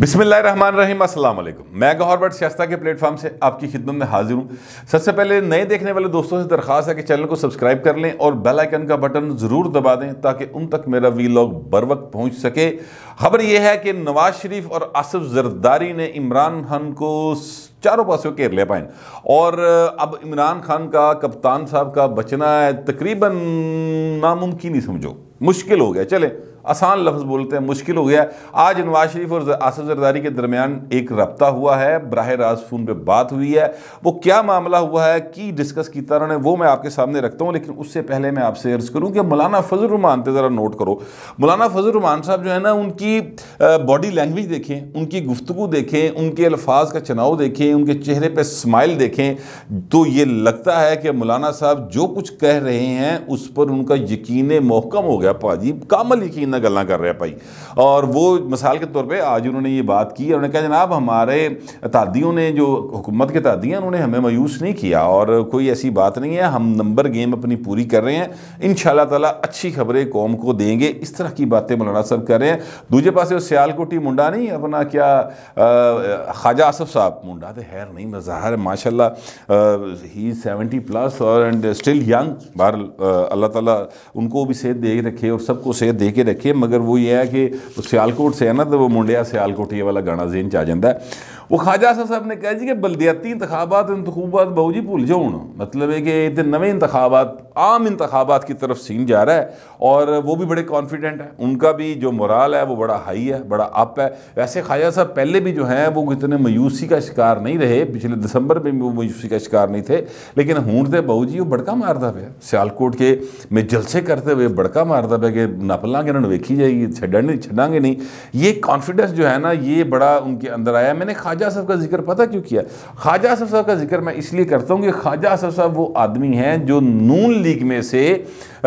बिस्मिल्लाम अस्सलाम मैं गौरबट सियास्ता के प्लेटफॉर्म से आपकी खिदमत में हाजिर हूँ सबसे पहले नए देखने वाले दोस्तों से दरखास्त है कि चैनल को सब्सक्राइब कर लें और बेल आइकन का बटन ज़रूर दबा दें ताकि उन तक मेरा वी लॉग बर वक्त पहुँच सके खबर यह है कि नवाज शरीफ और आसफ जरदारी ने इमरान खान को चारों पासों घेर लिया पाए और अब इमरान खान का कप्तान साहब का बचना तकरीबन नामुमकिन ही समझो मुश्किल हो गया चले आसान लफ्ज़ बोलते हैं मुश्किल हो गया आज नवाज शरीफ और आसफ जरदारी के दरमियान एक रबता हुआ है बरह रास्त फ़ोन पर बात हुई है वो क्या मामला हुआ है कि डिस्कस किया उन्होंने वो मैं आपके सामने रखता हूँ लेकिन उससे पहले मैं आपसे अर्ज़ करूँ कि मौलाना फजल रुमान थे ज़रा नोट करो मौलाना फजल रुमान साहब जो है ना उनकी उनकी बॉडी लैंग्वेज देखें उनकी गुफ्तु देखें उनके अल्फाज का चनाव देखें उनके चेहरे पर स्माइल देखें तो ये लगता है कि मौलाना साहब जो कुछ कह रहे हैं उस पर उनका यकीन मोहकम हो गया भाजी कामल यकीन गल कर रहे हैं भाई और वो मिसाल के तौर पर आज उन्होंने ये बात की उन्होंने कहा जनाब हमारे तादियों ने जो हुकूमत के तादी हैं उन्होंने हमें मायूस नहीं किया और कोई ऐसी बात नहीं है हम नंबर गेम अपनी पूरी कर रहे हैं इन ताला अच्छी खबरें कौम को देंगे इस तरह की बातें मौलाना साहब कर रहे हैं दूजे पास सियालकोटी मुंडा नहीं अपना क्या ख्वाजा आसफ साहब मुंडा तो हैर नहीं मज़ाहर माशाला माशा ही सेवेंटी प्लस और एंड स्टिल यंग बहर अल्लाह ताला उनको भी सेहत दे रखे और सबको सेहत दे के रखे मगर वो ये है कि सियालकोट से है ना तो वो मुंडिया सियालकोटी वाला गाँव जेन आ जाता है वो ख्वाजा साहब ने कहा जी कि बलदियाती इंतबात इंतबात बहू जी भूल जाओ मतलब है कि इतने नवे इंतबात आम इंतबात की तरफ सीन जा रहा है और वो भी बड़े कॉन्फिडेंट हैं उनका भी जो मोराल है वो बड़ा हाई है बड़ा अप है वैसे ख्वाजा साहब पहले भी जो हैं वो इतने मायूसी का शिकार नहीं रहे पिछले दिसंबर में भी वो मायूसी का शिकार नहीं थे लेकिन हूँ तो बहू जी वो बड़का मारता पे सियालकोट के में जलसे करते हुए बड़का मारता पे कि नपलना के इन्होंने वेखी जाएगी छड़ा नहीं छड़ा नहीं ये कॉन्फिडेंस जो है ना ये बड़ा उनके अंदर आया मैंने ख्वाजा साहब का जिक्र पता क्यों किया ख्वाजा असफ साहब का जिक्र मैं इसलिए करता हूँ कि ख्वाजा असफ साहब वो आदमी हैं जो नून लीग में से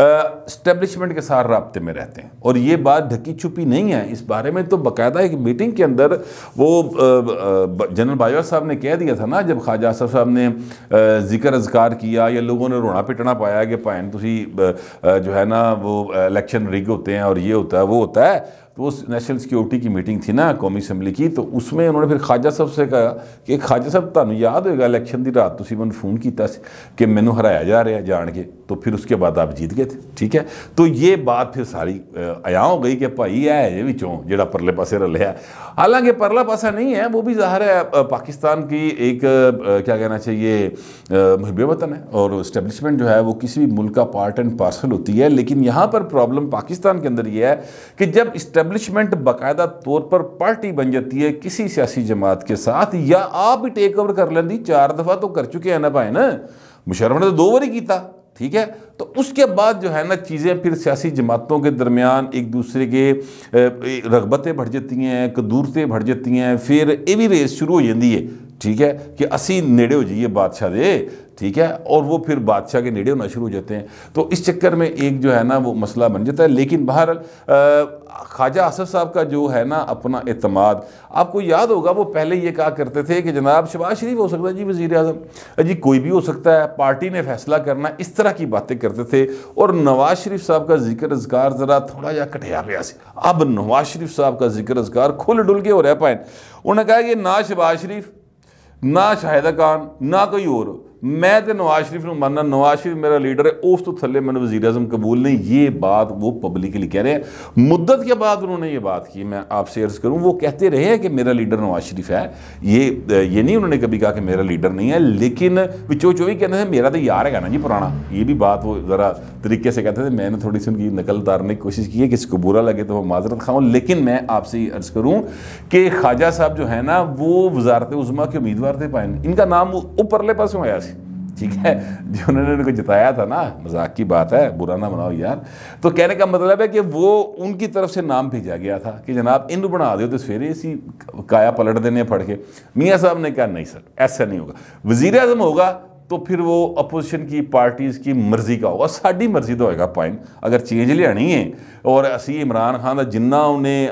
इस्टेब्लिशमेंट के साथ रबते में रहते हैं और ये बात ढकी छुपी नहीं है इस बारे में तो बाकायदा एक मीटिंग के अंदर वो जनरल बाजवा साहब ने कह दिया था ना जब ख्वाजा असफ साहब ने जिक्र अजगार किया या लोगों ने रोना पिटना पाया कि भैन तुम जो है ना वो इलेक्शन रिग होते हैं और ये होता है वो होता है तो उस नेशनल सिक्योरिटी की मीटिंग थी ना कौमी असम्बली की तो उसमें उन्होंने फिर खाजा साहब से कहा कि खाजा साहब ਤੁਹਾਨੂੰ याद होगा इलेक्शन की रात तुम्हें फ़ोन किया कि ਸੀ हराया जा रहा ਜਾ जान के तो फिर उसके बाद आप जीत गए थे ठीक है तो ये बात फिर सारी अया हो गई कि भाई है ये चौं जो परले पासे रलिया हालांकि परला पासा नहीं है वो भी ज़ाहिर है पाकिस्तान की एक क्या कहना चाहिए मुहब वतन है और इस्टेबलिशमेंट जो है वो किसी भी मुल्क का पार्ट एंड पार्सल होती है लेकिन यहाँ पर प्रॉब्लम पाकिस्तान के अंदर ये है कि जब इस्टेब्लिशमेंट बाकायदा तौर पर पार्टी बन जाती है किसी सियासी जमात के साथ या आप ही टेक ओवर कर लें चार दफ़ा तो कर चुके हैं ना भाई ना मुशरफ ने तो दो बार ही किया ठीक है तो उसके बाद जो है ना चीज़ें फिर सियासी जमातों के दरमियान एक दूसरे के रगबतें बढ़ जाती हैं कदूरतें बढ़ जाती हैं फिर ये भी रेस शुरू हो जाती है ठीक है कि असी नेड़े हो जाइए बादशाह दे ठीक है और वो फिर बादशाह के नेड़े होना शुरू हो जाते हैं तो इस चक्कर में एक जो है ना वो मसला बन जाता है लेकिन बाहर ख्वाजा आसफ साहब का जो है ना अपना अतमाद आपको याद होगा वो पहले ये कहा करते थे कि जनाब शबाज शरीफ हो सकता है जी वज़ी अजम जी कोई भी हो सकता है पार्टी ने फैसला करना इस तरह की बातें करते थे और नवाज शरीफ साहब का जिक्र अजगार ज़रा थोड़ा जहा कटिया गया अब नवाज शरीफ साहब का जिक्र अजगार खुल डुल के हो रह पाए उन्होंने कहा कि ना शबाज शरीफ ना शाहिदा खान ना कोई और मैं तो नवाज शरीफ को मानना नवाज शरीफ मेरा लीडर है उस तो थले मैंने ਵਜ਼ੀਰ अजम कबूल नहीं ये बात वो पब्लिकली कह रहे हैं मुद्दत के बाद उन्होंने ये बात की मैं आपसे अर्ज़ करूँ वो कहते रहे हैं कि मेरा लीडर नवाज शरीफ है ये ये नहीं उन्होंने कभी कहा कि मेरा लीडर नहीं है लेकिन बिचो चो ही कहते थे मेरा तो यार है ना जी पुराना ये भी बात वो ज़रा तरीके से कहते थे मैंने थोड़ी सी उनकी नकल उतारने की कोशिश की है किसी को बुरा लगे तो मैं माजरत खाऊँ लेकिन मैं आपसे ये अर्ज़ करूँ कि ख्वाजा साहब जो है ना वो वजारत उजमा के उम्मीदवार थे पाए इनका नाम ऊपरले पास आया ठीक है जो उन्होंने उनको जिताया था ना मजाक की बात है बुरा ना बनाओ यार तो कहने का मतलब है कि वो उनकी तरफ से नाम भेजा गया था कि जनाब इन बना दो तो सवेरे इसी काया पलट देने फड़ के मियाँ साहब ने कहा नहीं सर ऐसा नहीं होगा वजीर अजम होगा तो फिर वो अपोजिशन की पार्टीज़ की मर्ज़ी का होगा साड़ी मर्ज़ी तो होगा पॉइंट अगर चेंज ਲਿਆਣੀ और असी इमरान खान ਖਾਨ ਦਾ ਜਿੰਨਾ ਉਹਨੇ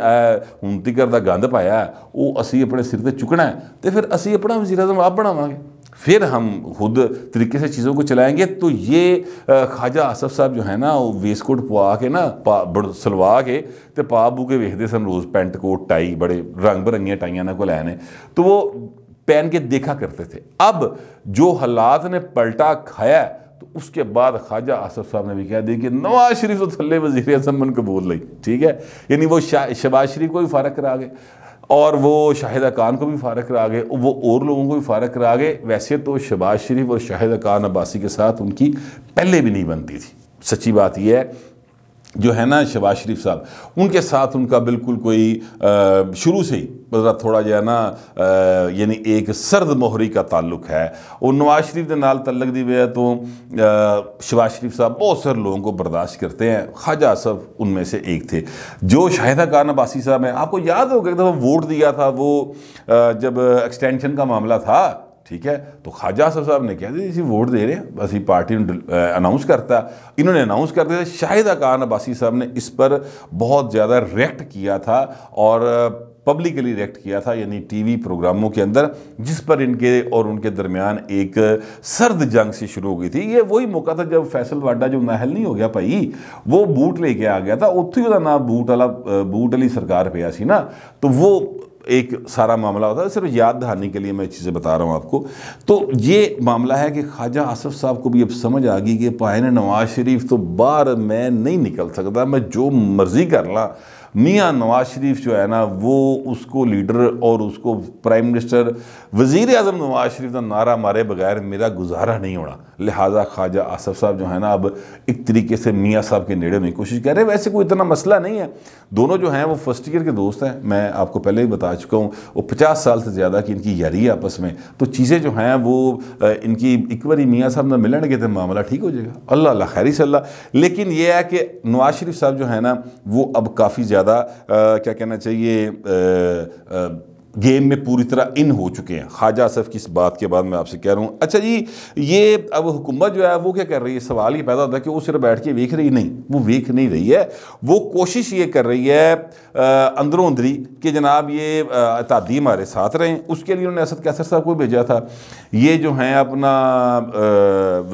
ਹੁਣ ਤੱਕ ਦਾ ਗੰਦ ਪਾਇਆ ਉਹ ਅਸੀਂ ਆਪਣੇ ਸਿਰ ਤੇ ਚੁਕਣਾ ਤੇ ਫਿਰ ਅਸੀਂ ਆਪਣਾ ਵਜ਼ੀਰ ਆਜ਼ਮ ਆਪ ਬਣਾਵਾਂਗੇ फिर हम खुद तरीके से चीज़ों को चलाएंगे तो ये ख्वाजा आसफ साहब जो है ना वेस्ट कोट पवा के ना पा बड़ सलवा के तो पा बू के वेखते सन रोज़ पेंट कोट टाई बड़े रंग बिरंगी टाइया ना को लैने तो वो पहन के देखा करते थे अब जो हालात ने पलटा खाया तो उसके बाद ख्वाजा आसफ साहब ने भी कह दिया कि नवाज शरीफ तो थले वजीर अजम कबूल ली ठीक है यानी वो शाह शबाज शरीफ को भी फारक करा गए और वो शाहिद खान को भी फारक करा गए वो और लोगों को भी फारक करा गए वैसे तो शबाज़ शरीफ और शाहिद खान अब्बासी के साथ उनकी पहले भी नहीं बनती थी सच्ची बात यह है जो है ना शबाज शरीफ साहब उनके साथ उनका बिल्कुल कोई शुरू से ही मतलब थोड़ा है ना यानी एक सर्द मोहरी का ताल्लुक है और नवाज शरीफ के नाल तलक दी वजह तो शबाज शरीफ साहब बहुत सारे लोगों को बर्दाश्त करते हैं ख्वाजा आसफ उनमें से एक थे जो शाहिदा कान नबासी साहब हैं आपको याद होगा एक दफ़ा वोट दिया था वो जब एक्सटेंशन का मामला था ठीक है तो ख्वाजा साहब साहब ने दिया जी वोट दे रहे हैं बस पार्टी अनाउंस करता इन्होंने अनाउंस कर दिया शाहिद अकान अब्बासी साहब ने इस पर बहुत ज़्यादा रिएक्ट किया था और पब्लिकली रिएक्ट किया था यानी टीवी प्रोग्रामों के अंदर जिस पर इनके और उनके दरमियान एक सर्द जंग सी शुरू हो गई थी ये वही मौका था जब फैसल वाडा जो महल नहीं हो गया भाई वो बूट लेके आ गया था उतना ना बूट वाला बूट वाली सरकार पे ना तो वो एक सारा मामला होता है सिर्फ याद दहाने के लिए मैं चीज़ें बता रहा हूँ आपको तो ये मामला है कि ख्वाजा आसफ साहब को भी अब समझ आ गई कि पायन नवाज शरीफ तो बाहर मैं नहीं निकल सकता मैं जो मर्ज़ी कर ला मियाँ नवाज शरीफ जो है ना वो उसको लीडर और उसको प्राइम मिनिस्टर वज़ी अजम नवाज शरीफ का नारा मारे बगैर मेरा गुजारा नहीं होना लिहाजा ख्वाजा आसफ साहब जो है ना अब एक तरीके से मियाँ साहब के नेड़े में कोशिश कर रहे हैं वैसे कोई इतना मसला नहीं है दोनों जो हैं वो फर्स्ट ईयर के दोस्त हैं मैं आपको पहले ही बता चुका हूँ वो पचास साल से ज़्यादा की इनकी यारी है आपस में तो चीज़ें जो हैं वो इनकी एक बार मियाँ साहब ना मिलने तो मामला ठीक हो जाएगा अल्लाह अल्लाह खैरी सल्ला लेकिन यह है कि नवाज शरीफ साहब जो है ना वो अब काफ़ी ज़्यादा ज़्यादा क्या कहना चाहिए गेम में पूरी तरह इन हो चुके हैं ख्वाजा आसफ की इस बात के बाद मैं आपसे कह रहा हूँ अच्छा जी ये अब हुकूमत जो है वो क्या कर रही है सवाल ये पैदा होता है कि वो सिर्फ बैठ के वेख रही नहीं वो वेख नहीं रही है वो कोशिश ये कर रही है अंदरों अंदरी कि जनाब ये तादी हमारे साथ रहें उसके लिए उन्होंने असद कैसर साहब को भेजा था ये जो हैं अपना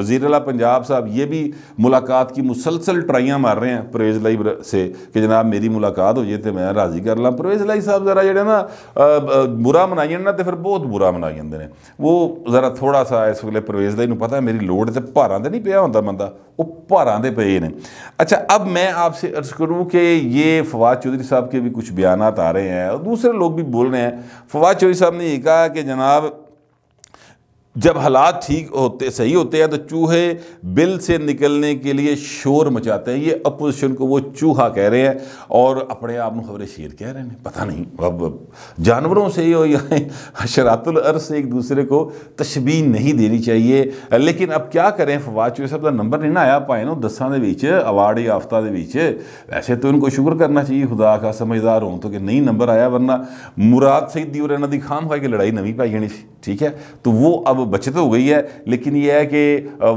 वजीर अला पंजाब साहब ये भी मुलाकात की मुसलसल ट्राइयाँ मार रहे हैं परवेज लाई से कि जनाब मेरी मुलाकात हो जाए तो मैं राज़ी कर ला परवेज लाई साहब ज़रा जो ना बुरा मनाई जाना तो फिर बहुत बुरा मनाई जाते हैं वो जरा थोड़ा सा इस वेल प्रवेश पता मेरी लड़ तो भारा तो नहीं पिया होता बंद वो भारा दे पे ने अच्छा अब मैं आपसे अर्ज करूँ कि ये फवाद चौधरी साहब के भी कुछ बयान आ रहे हैं और दूसरे लोग भी बोल रहे हैं फवाद चौधरी साहब ने ये कहा कि जनाब जब हालात ठीक होते सही होते हैं तो चूहे बिल से निकलने के लिए शोर मचाते हैं ये अपोजिशन को वो चूहा कह रहे हैं और अपने आप में खबरें शेर कह रहे हैं पता नहीं अब जानवरों से और शरातुल अर से एक दूसरे को तशबी नहीं देनी चाहिए लेकिन अब क्या करें फवाद चूहे साहब का नंबर नहीं ना आया पाए ना दसा के बीच अवार्ड याफ्ता के बीच वैसे तो इनको शुक्र करना चाहिए खुदा का समझदार हो तो कि नहीं नंबर आया वरना मुराद सही दी और इन्हों की खाम खा के लड़ाई नवी पाई जानी ठीक है तो वो अब बचत हो गई है लेकिन ये है कि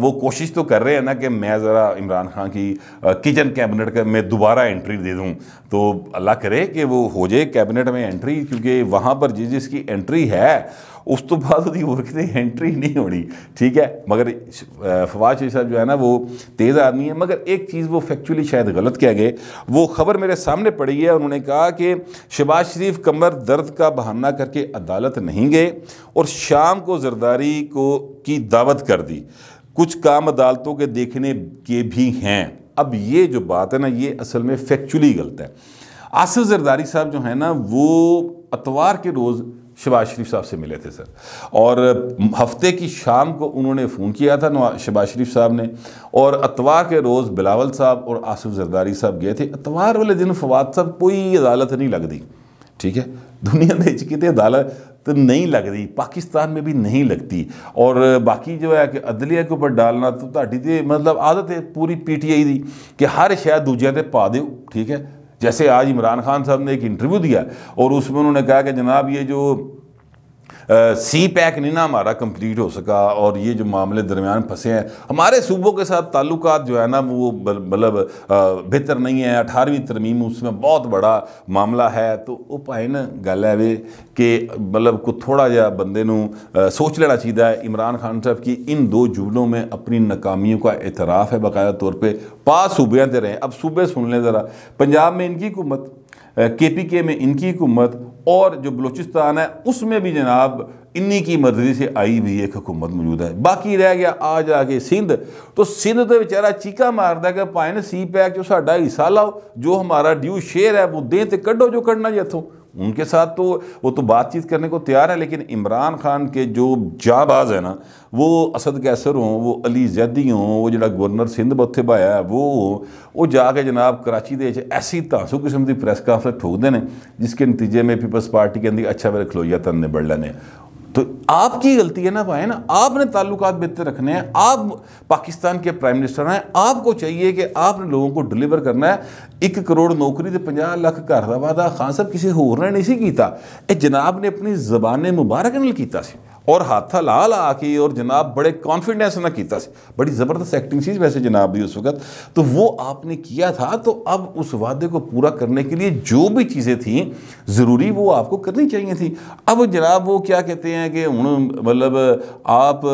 वो कोशिश तो कर रहे हैं ना कि मैं ज़रा इमरान खान की किचन कैबिनेट का मैं दोबारा एंट्री दे दूँ तो अल्लाह करे कि वो हो जाए कैबिनेट में एंट्री क्योंकि वहाँ पर जिस जिसकी एंट्री है उस तो बाद एंट्री नहीं होनी ठीक है मगर फवाद शरीफ साहब जो है ना वो तेज़ आदमी है मगर एक चीज़ वो फैक्चुअली शायद गलत कह गए वो खबर मेरे सामने पड़ी है उन्होंने कहा कि शहबाज शरीफ कमर दर्द का बहाना करके अदालत नहीं गए और शाम को जरदारी को की दावत कर दी कुछ काम अदालतों के देखने के भी हैं अब ये जो बात है ना ये असल में फैक्चुअली गलत है आसिफ जरदारी साहब जो है ना वो अतवार के रोज़ शबाज शरीफ साहब से मिले थे सर और हफ्ते की शाम को उन्होंने फ़ोन किया था शबाज शरीफ साहब ने और अतवार के रोज़ बिलावल साहब और आसिफ जरदारी साहब गए थे अतवार वाले दिन फवाद साहब कोई अदालत नहीं लगती ठीक है दुनिया में की अदालत तो नहीं लगती पाकिस्तान में भी नहीं लगती और बाकी जो है कि अदलिया के ऊपर डालना तो ढाडी मतलब आदत है पूरी पी टी आई की कि हर शायद दूजे ते पा दो ठीक है जैसे आज इमरान खान साहब ने एक इंटरव्यू दिया और उसमें उन्होंने कहा कि जनाब ये जो सी पैक नहीं ना हमारा कंप्लीट हो सका और ये जो मामले दरमियान फंसे हैं हमारे सूबों के साथ ताल्लुक जो है ना वो मतलब बेहतर नहीं है अठारहवीं तरमीम उसमें बहुत बड़ा मामला है तो वो भाई ना गल है वे कि मतलब को थोड़ा जहा बंदे सोच लेना चाहिए इमरान खान साहब की इन दो जुमलों में अपनी नाकामियों का एतराफ़ है बाकायदा तौर पर पाँच सूबे से रहे अब सूबे सुन लें ज़रा पंजाब में इनकी हुकूमत के पी के में इनकी हुकूमत और जो बलूचिस्तान है उसमें भी जनाब इन्हीं की मर्जी से आई हुई एक हुकूमत मौजूद है बाकी ਰਹਿ ਗਿਆ ਆ ਜਾ ਕੇ ਸਿੰਧ ਤੋਂ ਸਿੰਧ ਦੇ ਵਿਚਾਰਾ ਚੀਕਾ ਮਾਰਦਾ ਕਿ ਭਾਵੇਂ ਸੀ ਪੈਕ ਚੋਂ ਸਾਡਾ ਹਿੱਸਾ ਲਾਓ ਜੋ ਹਮਾਰਾ ਡਿਊ ਸ਼ੇਅਰ ਹੈ ਉਹ ਦੇ ਤੇ ਕੱਢੋ ਜੋ ਕੱਢਣਾ ਜੀ ਇੱਥੋਂ उनके साथ तो वो तो बातचीत करने को तैयार है लेकिन इमरान खान के जो जाबाज है ना वो असद कैसर हों वो अली जैदी हों वो जो गवर्नर सिंध भाया पाया वो वो जाके जनाब कराची के ऐसी धांसू किस्म की प्रेस कॉन्फ्रेंस ठोकते हैं जिसके नतीजे में पीपल्स पार्टी के अंदर अच्छा मेरे खलोइया तन ने बढ़ लेने तो आपकी गलती है ना भाई ना आपने ताल्लुक बेहतर रखने हैं आप पाकिस्तान के प्राइम मिनिस्टर हैं आपको चाहिए कि आपने लोगों को डिलीवर करना है एक करोड़ नौकरी तो पाँह लख घर का वादा खान साहब किसी होर ने नहीं किया जनाब ने अपनी जबान मुबारक किया और हाथा ला के और जनाब बड़े कॉन्फिडेंस ना किया बड़ी ज़बरदस्त एक्टिंग चीज वैसे जनाब भी उस वक्त तो वो आपने किया था तो अब उस वादे को पूरा करने के लिए जो भी चीज़ें थी ज़रूरी वो आपको करनी चाहिए थी अब जनाब वो क्या कहते हैं कि हूँ मतलब आप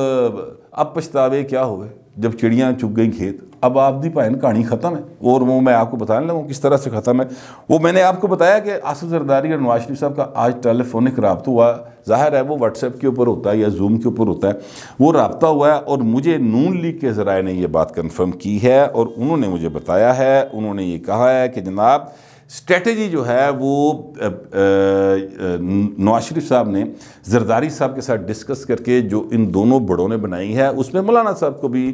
अब पछतावे क्या हुए जब चिड़ियाँ चुग गई खेत अब आप दी पाए कहानी ख़त्म है और वो मैं आपको बताने लगा किस तरह से ख़त्म है वो मैंने आपको बताया कि आसफ जरदारी और नवाज शरीफ साहब का आज टेलीफोनिक रबता हुआ ज़ाहिर है वो व्हाट्सएप के ऊपर होता है या जूम के ऊपर होता है वो रबता हुआ है और मुझे नून लीग के ज़राए ने यह बात कन्फर्म की है और उन्होंने मुझे बताया है उन्होंने ये कहा है कि जनाब स्ट्रेटजी जो है वो नवाज शरीफ साहब ने जरदारी साहब के साथ डिस्कस करके जो इन दोनों बड़ों ने बनाई है उसमें मौलाना साहब को भी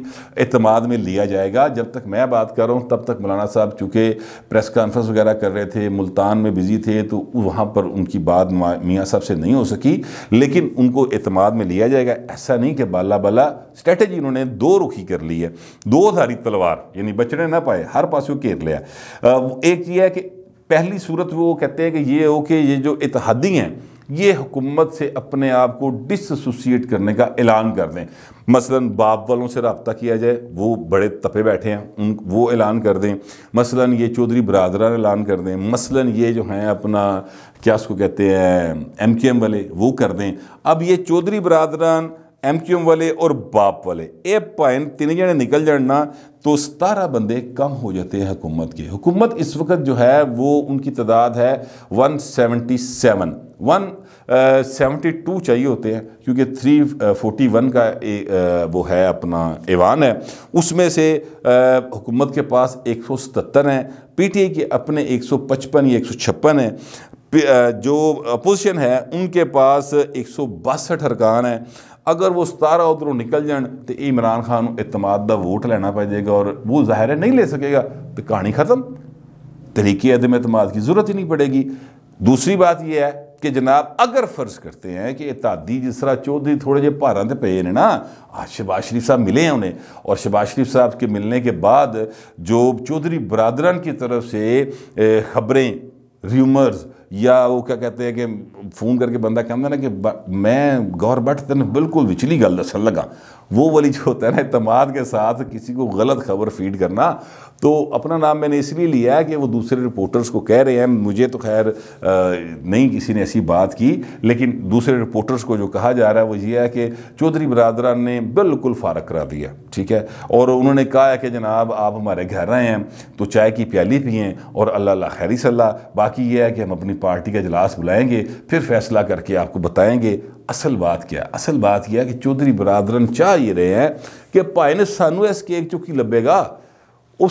अतमाद में लिया जाएगा जब तक मैं बात कर रहा हूँ तब तक मौलाना साहब चूँकि प्रेस कॉन्फ्रेंस वगैरह कर रहे थे मुल्तान में बिज़ी थे तो वहाँ पर उनकी बात मियाँ साहब से नहीं हो सकी लेकिन उनको अतमाद में लिया जाएगा ऐसा नहीं कि बाला बाला स्ट्रेटजी उन्होंने दो रुखी कर ली है दो धारी तलवार यानी बचने ना पाए हर पास घेर लिया एक ये है कि पहली सूरत वो कहते हैं कि ये हो कि ये जो इतिहादी हैं ये हुकूमत से अपने आप को डिसोसिएट करने का ऐलान कर दें मसलन बाप वालों से रबता किया जाए वो बड़े तपे बैठे हैं उन वो ऐलान कर दें मसलन ये चौधरी बरदरान ऐलान कर दें मसलन ये जो हैं अपना क्या उसको कहते हैं एम के एम वाले वो कर दें अब ये चौधरी बरदरान क्यू एम वाले और बाप वाले ये पाइन तीन जने निकल जाए ना तो सतारह बंदे कम हो जाते हैं हुकूमत के हुकूमत इस वक्त जो है वो उनकी तादाद है 177 वन सेवेंटी टू चाहिए होते हैं क्योंकि थ्री फोर्टी वन का ए, आ, वो है अपना ऐवान है उसमें से हुकूमत के पास एक सौ सतर है पी टी आई के अपने एक सौ पचपन या एक सौ छप्पन हैं जो अपोजिशन है उनके पास एक सौ बासठ अरकान हैं अगर वो सतारा उधरों निकल जाए तो इमरान ख़ान एतमाद का वोट लेना पै जाएगा और वो जाहिर नहीं ले सकेगा तो कहानी ख़त्म तरीके अदम एतमाद की ज़रूरत ही नहीं पड़ेगी दूसरी बात यह है कि जनाब अगर फ़र्ज़ करते हैं कि तादी जिस तरह चौधरी थोड़े जे भारा तो पे ने ना आज शबाज शरीफ साहब मिले हैं उन्हें और शबाज शरीफ साहब के मिलने के बाद जो चौधरी बरदरन की तरफ से खबरें र्यूमर्स या वो क्या कहते हैं कि फ़ोन करके बंदा कहता ना कि मैं गौर भट्ट तेन बिल्कुल विचली गल दसन लगा वो वाली जो होता है ना इतमाद के साथ किसी को गलत खबर फीड करना तो अपना नाम मैंने इसलिए लिया है कि वो दूसरे रिपोर्टर्स को कह रहे हैं मुझे तो खैर नहीं किसी ने ऐसी बात की लेकिन दूसरे रिपोर्टर्स को जो कहा जा रहा है वो ये है कि चौधरी बरदरान ने बिल्कुल फ़ारक करा दिया ठीक है और उन्होंने कहा है कि जनाब आप हमारे घर आए हैं तो चाय की प्याली पिए और अल्लाह खैरी सल्लाह बाकी यह है कि हम अपनी पार्टी का इजलास बुलाएँगे फिर फैसला करके आपको बताएँगे असल बात क्या असल बात यह है कि चौधरी बरदरान चाह ਹੀ ਰਹੇ ਹੈ ਕਿ ਭਾਈ ਨੇ ਸਾਨੂੰ ਇਸ ਕੇਕ ਚੋਂ ਕੀ ਲੱਭੇਗਾ ਉਹ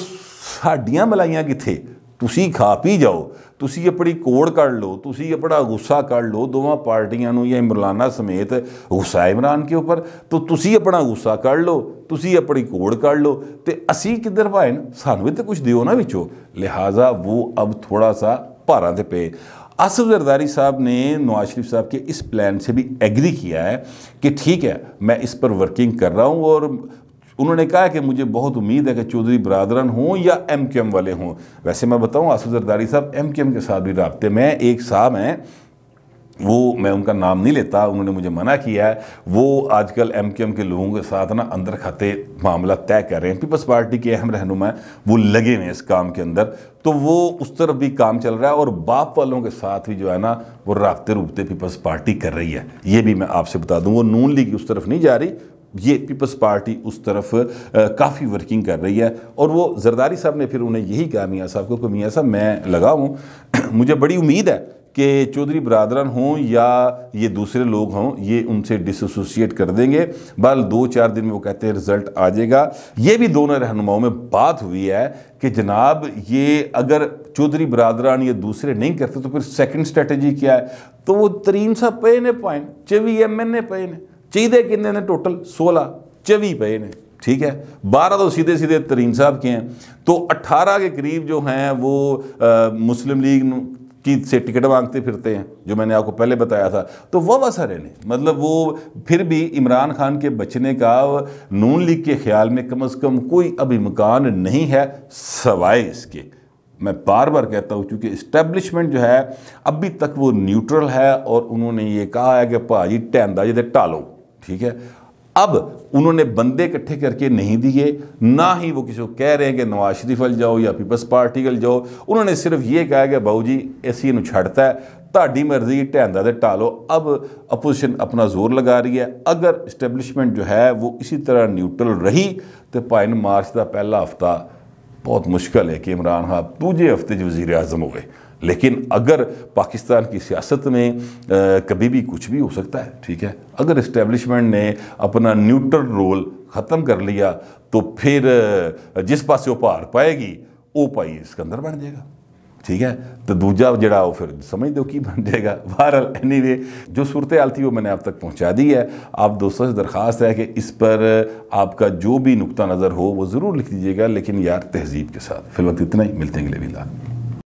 ਸਾਡੀਆਂ ਮਲਾਈਆਂ ਕਿੱਥੇ ਤੁਸੀਂ ਖਾ ਪੀ ਜਾਓ ਤੁਸੀਂ ਆਪਣੀ ਕੋੜ ਕੱਢ ਲਓ ਤੁਸੀਂ ਆਪਣਾ ਗੁੱਸਾ ਕੱਢ ਲਓ ਦੋਵਾਂ ਪਾਰਟੀਆਂ ਨੂੰ ਜਾਂ ਇਮਰਾਨਾ ਸਮੇਤ ਗੁੱਸਾ ਇਮਰਾਨ ਕੇ ਉੱਪਰ ਤੋ ਤੁਸੀਂ ਆਪਣਾ ਗੁੱਸਾ ਕੱਢ ਲਓ ਤੁਸੀਂ ਆਪਣੀ ਕੋੜ ਕੱਢ ਲਓ ਤੇ ਅਸੀਂ ਕਿੱਧਰ ਭਾਇਨ ਸਾਨੂੰ ਵੀ ਤੇ ਕੁਝ ਦਿਓ ਨਾ ਵਿੱਚੋਂ ਲਿਹਾਜ਼ਾ ਉਹ ਅਬ ਥੋੜਾ ਸਾ ਭਾਰਾਂ ਤੇ ਪਏ आसफ जरदारी साहब ने नवाज शरीफ साहब के इस प्लान से भी एग्री किया है कि ठीक है मैं इस पर वर्किंग कर रहा हूँ और उन्होंने कहा कि मुझे बहुत उम्मीद है कि चौधरी बरदरन हों या एम क्यू एम वाले हों वैसे मैं बताऊँ आसफ जरदारी साहब एम क्यू एम के साथ भी रबते में एक साहब हैं वो मैं उनका नाम नहीं लेता उन्होंने मुझे मना किया है वो आजकल एम क्यू एम के लोगों के साथ ना अंदर खाते मामला तय कर रहे हैं पीपल्स पार्टी के अहम रहनुमा वो लगे हुए हैं इस काम के अंदर तो वो उस तरफ भी काम चल रहा है और बाप वालों के साथ भी जो है ना वो रबते रूबते पीपल्स पार्टी कर रही है ये भी मैं आपसे बता दूँ वो नून लीग उस तरफ नहीं जा रही ये पीपल्स पार्टी उस तरफ काफ़ी वर्किंग कर रही है और वो जरदारी साहब ने फिर उन्हें यही कहा मियाँ साहब को कि मियाँ साहब मैं लगा हूँ मुझे बड़ी उम्मीद है कि चौधरी बरदरान हों या ये दूसरे लोग हों ये उनसे डिसोसिएट कर देंगे बल दो चार दिन में वो कहते हैं रिज़ल्ट आ जाएगा ये भी दोनों रहनुमाओं में बात हुई है कि जनाब ये अगर चौधरी बरदरान ये दूसरे नहीं करते तो फिर सेकंड स्ट्रेटजी क्या है तो वो तरीन सा पे ने पाए चवी एम एन ए पे ने चाहिए किन्ने ने टोटल सोलह चवी पे ने ठीक है बारह तो सीधे सीधे तरीन साहब के हैं तो अट्ठारह के करीब जो हैं वो आ, मुस्लिम लीग की से टिकट मांगते फिरते हैं जो मैंने आपको पहले बताया था तो वह वसा रहने मतलब वो फिर भी इमरान खान के बचने का नून लीग के ख्याल में कम अज़ कम कोई अभी मकान नहीं है सवाए इसके मैं बार बार कहता हूँ क्योंकि इस्टेब्लिशमेंट जो है अभी तक वो न्यूट्रल है और उन्होंने ये कहा है कि भाजी टहदा जिदे टालो ठीक है अब उन्होंने बंदे इकट्ठे करके नहीं दिए ना ही वो किसी को कह रहे हैं कि नवाज शरीफ अल जाओ या पीपल्स पार्टी अल जाओ उन्होंने सिर्फ ये कहा कि बाबू जी ऐसी इन छड़ता है ਤੁਹਾਡੀ मर्जी ढहदा तो ਢਾਲੋ अब अपोजिशन अपना जोर लगा रही है अगर इस्टैबलिशमेंट जो है वो इसी तरह न्यूट्रल रही तो भाई मार्च का पहला हफ्ता बहुत मुश्किल है कि इमरान खान हाँ दूजे हफ्ते जो वज़ी अजम हो गए लेकिन अगर पाकिस्तान की सियासत में आ, कभी भी कुछ भी हो सकता है ठीक है अगर इस्टेबलिशमेंट ने अपना न्यूट्रल रोल ख़त्म कर लिया तो फिर जिस पास वो पार पाएगी वो पाई इसके अंदर बन जाएगा ठीक है तो दूजा जरा फिर समझ दो कि बन जाएगा ਜਾਏਗਾ एनी वे जो सूरत हाल थी वो मैंने आप तक पहुंचा दी है आप दोस्तों से दरख्वास्त है कि इस पर आपका जो भी नुकता नज़र हो वो ज़रूर लिख दीजिएगा लेकिन यार तहजीब के साथ फिलहाल इतना ही मिलते हैं अगले भी